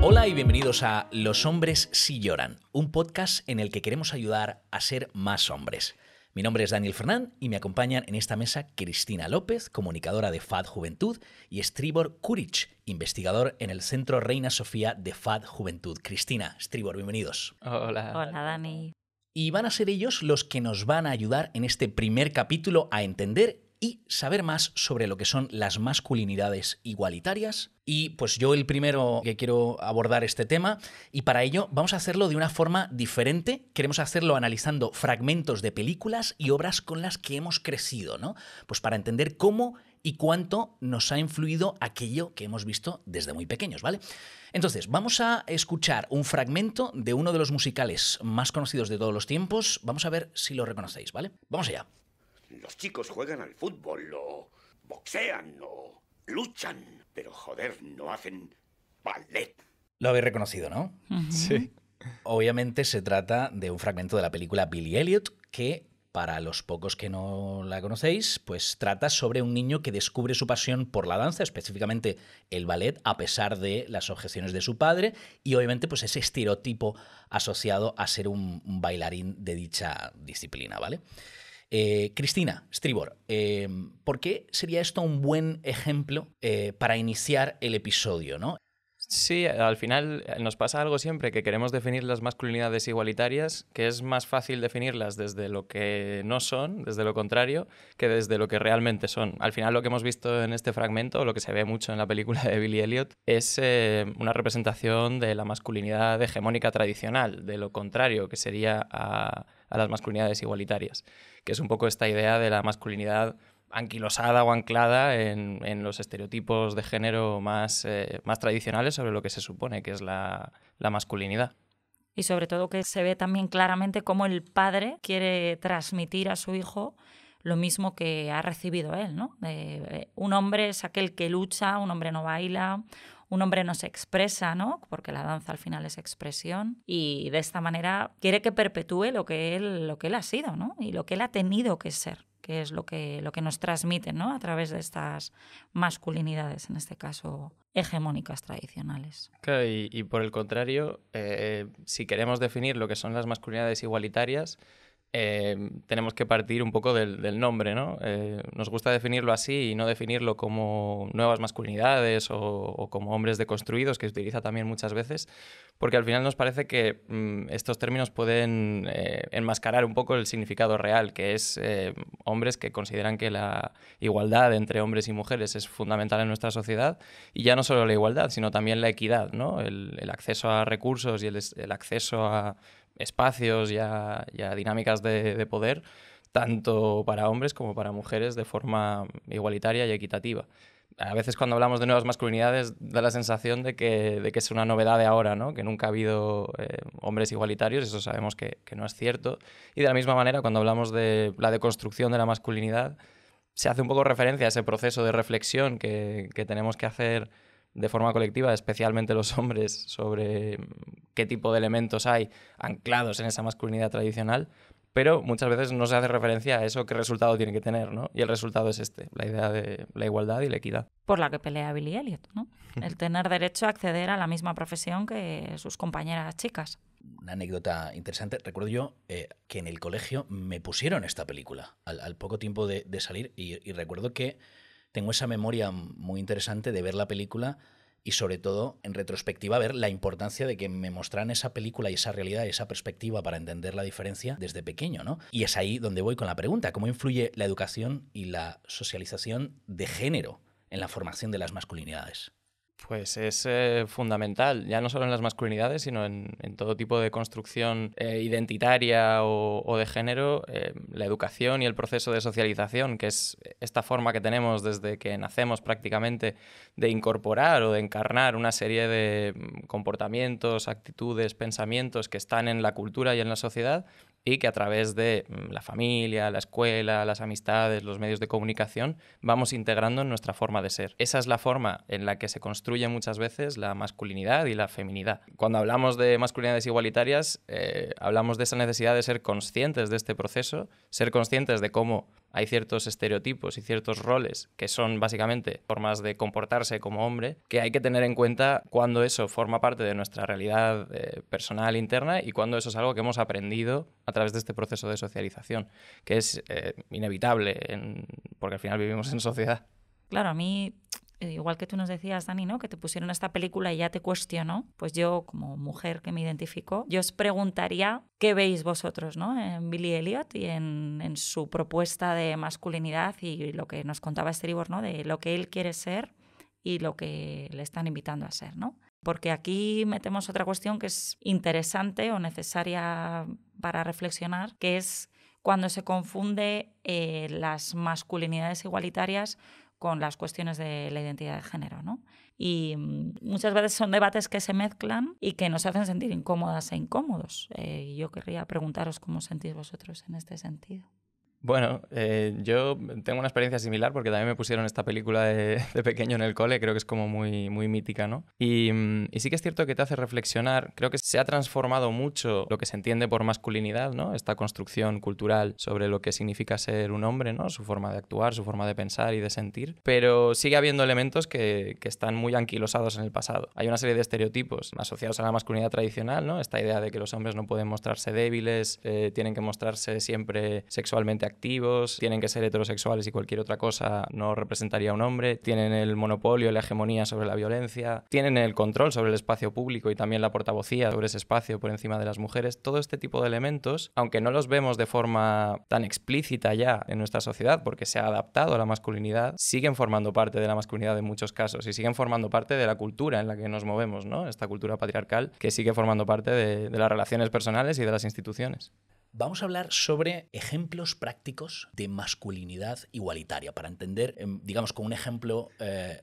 Hola y bienvenidos a Los hombres si lloran, un podcast en el que queremos ayudar a ser más hombres. Mi nombre es Daniel Fernán y me acompañan en esta mesa Cristina López, comunicadora de FAD Juventud, y Stribor Kurich, investigador en el Centro Reina Sofía de FAD Juventud. Cristina, Stribor, bienvenidos. Hola. Hola, Dani. Y van a ser ellos los que nos van a ayudar en este primer capítulo a entender y saber más sobre lo que son las masculinidades igualitarias. Y pues yo el primero que quiero abordar este tema y para ello vamos a hacerlo de una forma diferente. Queremos hacerlo analizando fragmentos de películas y obras con las que hemos crecido, ¿no? Pues para entender cómo y cuánto nos ha influido aquello que hemos visto desde muy pequeños, ¿vale? Entonces, vamos a escuchar un fragmento de uno de los musicales más conocidos de todos los tiempos. Vamos a ver si lo reconocéis, ¿vale? Vamos allá. Los chicos juegan al fútbol o boxean o luchan, pero joder, no hacen ballet. Lo habéis reconocido, ¿no? Sí. Obviamente se trata de un fragmento de la película Billy Elliot que para los pocos que no la conocéis, pues trata sobre un niño que descubre su pasión por la danza, específicamente el ballet, a pesar de las objeciones de su padre y obviamente pues ese estereotipo asociado a ser un bailarín de dicha disciplina, ¿vale? Eh, Cristina, Stribor, eh, ¿por qué sería esto un buen ejemplo eh, para iniciar el episodio? ¿no? Sí, al final eh, nos pasa algo siempre, que queremos definir las masculinidades igualitarias, que es más fácil definirlas desde lo que no son, desde lo contrario, que desde lo que realmente son. Al final lo que hemos visto en este fragmento, lo que se ve mucho en la película de Billy Elliot, es una representación de la masculinidad hegemónica tradicional, de lo contrario, que sería a a las masculinidades igualitarias, que es un poco esta idea de la masculinidad anquilosada o anclada en, los estereotipos de género más, eh, más tradicionales sobre lo que se supone que es la, masculinidad. Y sobre todo que se ve también claramente cómo el padre quiere transmitir a su hijo lo mismo que ha recibido él, ¿no? Eh, eh, un hombre es aquel que lucha, un hombre no baila, un hombre no se expresa, ¿no? Porque la danza al final es expresión y de esta manera quiere que perpetúe lo que él, lo que él ha sido, ¿no? Y lo que él ha tenido que ser que es lo que, lo que nos transmiten ¿no? a través de estas masculinidades, en este caso hegemónicas tradicionales. y, por el contrario, eh, si queremos definir lo que son las masculinidades igualitarias, Em, tenemos que partir un poco del, nombre, ¿no? Eh, nos gusta definirlo así y no definirlo como nuevas masculinidades o, como hombres deconstruidos, que se utiliza también muchas veces, porque al final nos parece que mm, estos términos pueden eh, enmascarar un poco el significado real, que es eh, hombres que consideran que la igualdad entre hombres y mujeres es fundamental en nuestra sociedad, y ya no solo la igualdad, sino también la equidad, ¿no? El, acceso a recursos y el acceso a espacios y a, dinámicas de, poder, tanto para hombres como para mujeres, de forma igualitaria y equitativa. A veces cuando hablamos de nuevas masculinidades da la sensación de que, es una novedad de ahora, que nunca ha habido eh, hombres igualitarios, eso sabemos que, no es cierto. Y de la misma manera, cuando hablamos de la deconstrucción de la masculinidad, se hace un poco referencia a ese proceso de reflexión que tenemos que hacer de forma colectiva, especialmente los hombres, sobre qué tipo de elementos hay anclados en esa masculinidad tradicional, pero muchas veces no se hace referencia a eso, qué resultado tiene que tener, ¿no? Y el resultado es este, la idea de la igualdad y la equidad. Por la que pelea Billy Elliot, ¿no? El tener derecho a acceder a la misma profesión que sus compañeras chicas. Una anécdota interesante. Recuerdo yo eh, que en el colegio me pusieron esta película al, poco tiempo de, salir y, y recuerdo que tengo esa memoria muy interesante de ver la película y sobre todo, en retrospectiva, ver la importancia de que me mostraran esa película y esa realidad y esa perspectiva para entender la diferencia desde pequeño, ¿no? Y es ahí donde voy con la pregunta, ¿cómo influye la educación y la socialización de género en la formación de las masculinidades? Pues es eh, fundamental, ya no solo en las masculinidades, sino en, todo tipo de construcción eh, identitaria o, de género, eh, la educación y el proceso de socialización, que es esta forma que tenemos desde que nacemos prácticamente de incorporar o de encarnar una serie de mm, comportamientos, actitudes, pensamientos que están en la cultura y en la sociedad y que a través de mm, la familia, la escuela, las amistades, los medios de comunicación, vamos integrando en nuestra forma de ser. Esa es la forma en la que se construye muchas veces la masculinidad y la feminidad. Cuando hablamos de masculinidades igualitarias, eh, hablamos de esa necesidad de ser conscientes de este proceso, ser conscientes de cómo hay ciertos estereotipos y ciertos roles que son básicamente formas de comportarse como hombre que hay que tener en cuenta cuando eso forma parte de nuestra realidad eh, personal interna y cuando eso es algo que hemos aprendido a través de este proceso de socialización, que es eh, inevitable porque al final vivimos en sociedad. Claro, a mí eh, igual que tú nos decías, Dani, ¿no? que te pusieron esta película y ya te cuestionó, pues yo como mujer que me identifico, yo os preguntaría qué veis vosotros ¿no? en Billy Elliot y en, su propuesta de masculinidad y lo que nos contaba Estribor, ¿no? de lo que él quiere ser y lo que le están invitando a ser. ¿no? Porque aquí metemos otra cuestión que es interesante o necesaria para reflexionar, que es cuando se confunde eh, las masculinidades igualitarias con las cuestiones de la identidad de género. ¿no? Y mm, muchas veces son debates que se mezclan y que nos hacen sentir incómodas e incómodos. Eh, yo querría preguntaros cómo sentís vosotros en este sentido. Bueno, eh, yo tengo una experiencia similar porque también me pusieron esta película de, pequeño en el cole, creo que es como muy, muy mítica, ¿no? Mm, y, sí que es cierto que te hace reflexionar, creo que se ha transformado mucho lo que se entiende por masculinidad, ¿no? Esta construcción cultural sobre lo que significa ser un hombre, ¿no? Su forma de actuar, su forma de pensar y de sentir, pero sigue habiendo elementos que, que están muy anquilosados en el pasado. Hay una serie de estereotipos asociados a la masculinidad tradicional, ¿no? Esta idea de que los hombres no pueden mostrarse débiles, eh, tienen que mostrarse siempre sexualmente activos, tienen que ser heterosexuales y cualquier otra cosa no representaría a un hombre, tienen el monopolio, la hegemonía sobre la violencia, tienen el control sobre el espacio público y también la portavocía sobre ese espacio por encima de las mujeres, todo este tipo de elementos, aunque no los vemos de forma tan explícita ya en nuestra sociedad porque se ha adaptado a la masculinidad, siguen formando parte de la masculinidad en muchos casos y siguen formando parte de la cultura en la que nos movemos, ¿no? Esta cultura patriarcal que sigue formando parte de las relaciones personales y de las instituciones. Vamos a hablar sobre ejemplos prácticos de masculinidad igualitaria para entender, em, digamos, con un ejemplo eh,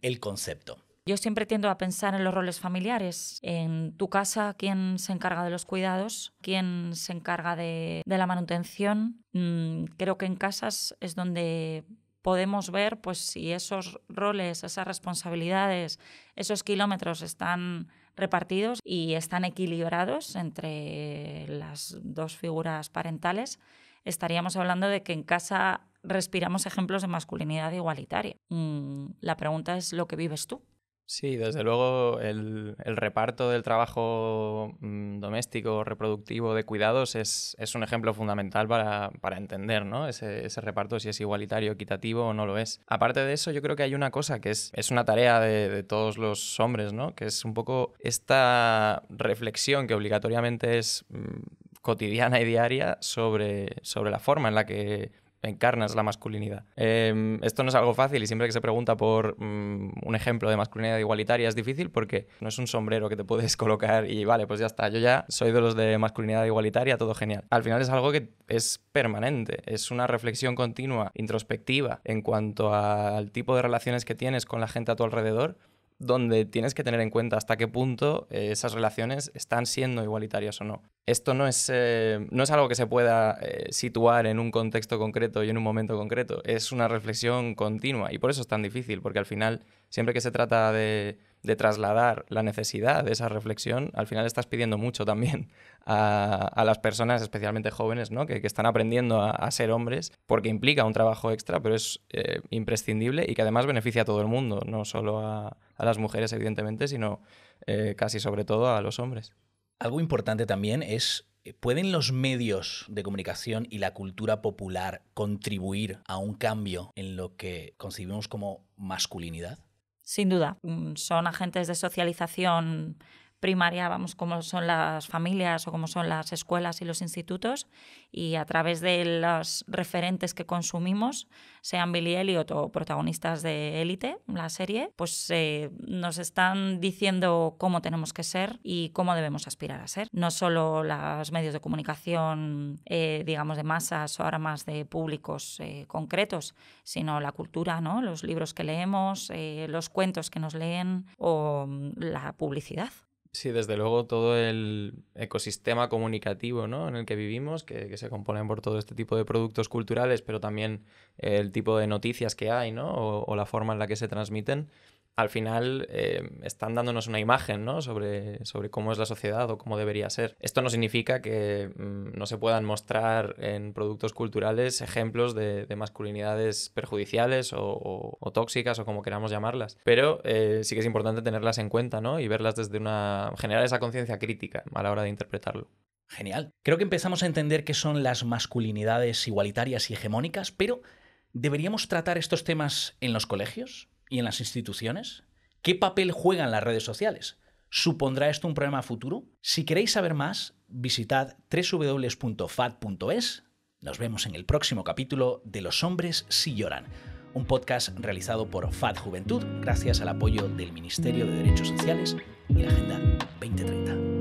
el concepto. Yo siempre tiendo a pensar en los roles familiares. En tu casa, ¿quién se encarga de los cuidados? ¿Quién se encarga de, la manutención? Mm, creo que en casas es donde podemos ver pues, si esos roles, esas responsabilidades, esos kilómetros están repartidos y están equilibrados entre las dos figuras parentales, estaríamos hablando de que en casa respiramos ejemplos de masculinidad igualitaria. Mm, la pregunta es lo que vives tú. Sí, desde luego el, reparto del trabajo mm, doméstico, reproductivo, de cuidados es, un ejemplo fundamental para, entender ¿no? ese, reparto, si es igualitario, equitativo o no lo es. Aparte de eso, yo creo que hay una cosa que es, una tarea de, todos los hombres, ¿no? que es un poco esta reflexión que obligatoriamente es... Mm, cotidiana y diaria sobre, sobre la forma en la que encarnas la masculinidad. Em, esto no es algo fácil y siempre que se pregunta por mm, un ejemplo de masculinidad igualitaria es difícil porque no es un sombrero que te puedes colocar y vale, pues ya está, yo ya soy de los de masculinidad igualitaria, todo genial. Al final es algo que es permanente, es una reflexión continua, introspectiva en cuanto al tipo de relaciones que tienes con la gente a tu alrededor donde tienes que tener en cuenta hasta qué punto eh, esas relaciones están siendo igualitarias o no. Esto no es, eh, no es algo que se pueda eh, situar en un contexto concreto y en un momento concreto, es una reflexión continua y por eso es tan difícil, porque al final, siempre que se trata de de trasladar la necesidad de esa reflexión, al final estás pidiendo mucho también a, las personas, especialmente jóvenes, ¿no? que, están aprendiendo a, ser hombres, porque implica un trabajo extra, pero es eh, imprescindible y que además beneficia a todo el mundo, no solo a, las mujeres, evidentemente, sino eh, casi sobre todo a los hombres. Algo importante también es eh, ¿Pueden los medios de comunicación y la cultura popular contribuir a un cambio en lo que concebimos como masculinidad? Sin duda, mm, son agentes de socialización primaria vamos cómo son las familias o cómo son las escuelas y los institutos y a través de los referentes que consumimos, sean Billy Elliot o protagonistas de Élite, la serie, pues eh, nos están diciendo cómo tenemos que ser y cómo debemos aspirar a ser. No solo los medios de comunicación, eh, digamos, de masas o ahora más de públicos eh, concretos, sino la cultura, los libros que leemos, los cuentos que nos leen o mm, la publicidad. Sí, desde luego todo el ecosistema comunicativo en el que vivimos, que, que, se componen por todo este tipo de productos culturales, pero también el tipo de noticias que hay ¿no? o la forma en la que se transmiten, al final eh, están dándonos una imagen sobre, cómo es la sociedad o cómo debería ser. Esto no significa que mm, no se puedan mostrar en productos culturales ejemplos de, masculinidades perjudiciales o, tóxicas o como queramos llamarlas, pero eh, sí que es importante tenerlas en cuenta ¿no? y verlas desde una... generar esa conciencia crítica a la hora de interpretarlo. Genial. Creo que empezamos a entender qué son las masculinidades igualitarias y hegemónicas, pero ¿deberíamos tratar estos temas en los colegios? y en las instituciones? ¿Qué papel juegan las redes sociales? ¿Supondrá esto un problema futuro? Si queréis saber más, visitad www.fad.es. Nos vemos en el próximo capítulo de Los hombres si lloran, un podcast realizado por FAD Juventud gracias al apoyo del Ministerio de Derechos Sociales y la Agenda 2030.